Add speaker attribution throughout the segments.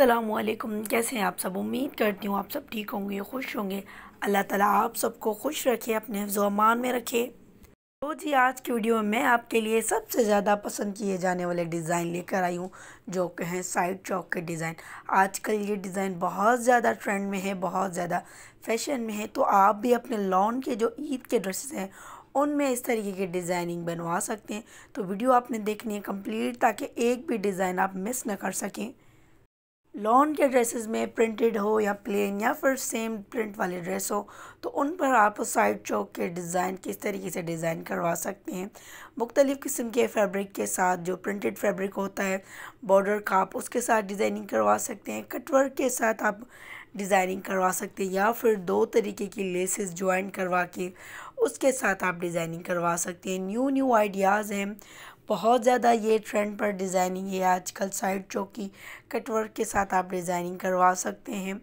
Speaker 1: असलकुम कैसे हैं आप सब उम्मीद करती हूँ आप सब ठीक होंगे खुश होंगे अल्लाह ताला आप सबको खुश रखे अपने अमान में रखे तो जी आज की वीडियो में मैं आपके लिए सबसे ज़्यादा पसंद किए जाने वाले डिज़ाइन लेकर आई हूँ जो कि हैं साइड चौक के डिज़ाइन आजकल ये डिज़ाइन बहुत ज़्यादा ट्रेंड में है बहुत ज़्यादा फैशन में है तो आप भी अपने लॉन के जो ईद के ड्रेसेस हैं उनमें इस तरीके की डिज़ाइनिंग बनवा सकते हैं तो वीडियो आपने देखनी है कम्प्लीट ताकि एक भी डिज़ाइन आप मिस ना कर सकें लॉन के ड्रेसेस में प्रिंटेड हो या प्लेन या फिर सेम प्रिंट वाले ड्रेस हो तो उन पर आप साइड चौक के डिज़ाइन किस तरीके से डिज़ाइन करवा सकते हैं मुख्तलिफ़ किस्म के फैब्रिक के साथ जो प्रिंटेड फैब्रिक होता है बॉर्डर का आप उसके साथ डिज़ाइनिंग करवा सकते हैं कटवर्क के साथ आप डिज़ाइनिंग करवा सकते हैं या फिर दो तरीके की लेसेस ज्वाइन करवा के उसके साथ आप डिज़ाइनिंग करवा सकते हैं न्यू न्यू आइडियाज़ हैं बहुत ज़्यादा ये ट्रेंड पर डिज़ाइनिंग है आजकल साइड चौकी कटवर्क के साथ आप डिज़ाइनिंग करवा सकते हैं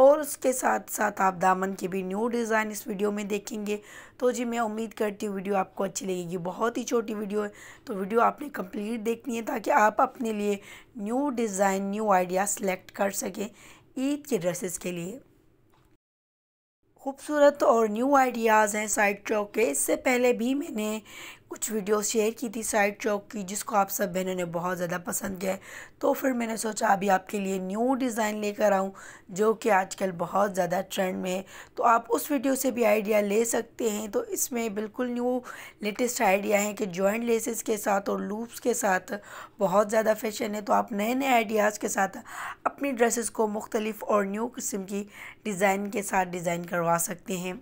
Speaker 1: और उसके साथ साथ आप दामन की भी न्यू डिज़ाइन इस वीडियो में देखेंगे तो जी मैं उम्मीद करती हूँ वीडियो आपको अच्छी लगेगी बहुत ही छोटी वीडियो है तो वीडियो आपने कंप्लीट देखनी है ताकि आप अपने लिए new design new idea select कर सकें ईद के ड्रेसेस के लिए खूबसूरत और न्यू आइडियाज़ हैं साइड चौक के इससे पहले भी मैंने कुछ वीडियो शेयर की थी साइड चौक की जिसको आप सब बहनों ने बहुत ज़्यादा पसंद किया है तो फिर मैंने सोचा अभी आपके लिए न्यू डिज़ाइन लेकर आऊँ जो कि आजकल बहुत ज़्यादा ट्रेंड में है तो आप उस वीडियो से भी आइडिया ले सकते हैं तो इसमें बिल्कुल न्यू लेटेस्ट आइडिया है कि जॉइंट लेसेस के साथ और लूप्स के साथ बहुत ज़्यादा फैशन है तो आप नए नए आइडियाज़ के साथ अपनी ड्रेसेस को मुख्तलिफ़ और न्यू किस्म की डिज़ाइन के साथ डिज़ाइन करवा सकते हैं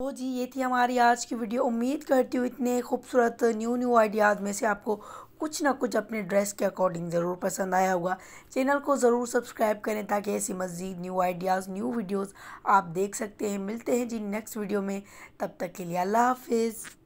Speaker 1: तो जी ये थी हमारी आज की वीडियो उम्मीद करती हूँ इतने खूबसूरत न्यू न्यू आइडियाज़ में से आपको कुछ ना कुछ अपने ड्रेस के अकॉर्डिंग ज़रूर पसंद आया होगा चैनल को ज़रूर सब्सक्राइब करें ताकि ऐसी मज़ीद न्यू आइडियाज़ न्यू वीडियोस आप देख सकते हैं मिलते हैं जी नेक्स्ट वीडियो में तब तक के लिए अल्लाह हाफिज़